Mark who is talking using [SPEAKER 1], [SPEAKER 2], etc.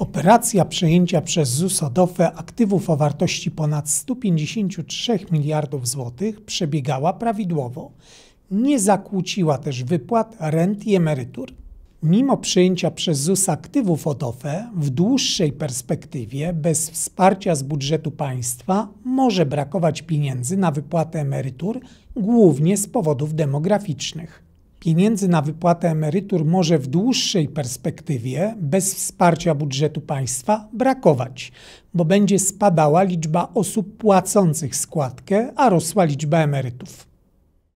[SPEAKER 1] Operacja przejęcia przez ZUS ODOFE aktywów o wartości ponad 153 miliardów złotych przebiegała prawidłowo. Nie zakłóciła też wypłat rent i emerytur. Mimo przejęcia przez ZUS aktywów od OFE, w dłuższej perspektywie bez wsparcia z budżetu państwa może brakować pieniędzy na wypłatę emerytur, głównie z powodów demograficznych pieniędzy na wypłatę emerytur może w dłuższej perspektywie, bez wsparcia budżetu państwa, brakować, bo będzie spadała liczba osób płacących składkę, a rosła liczba emerytów.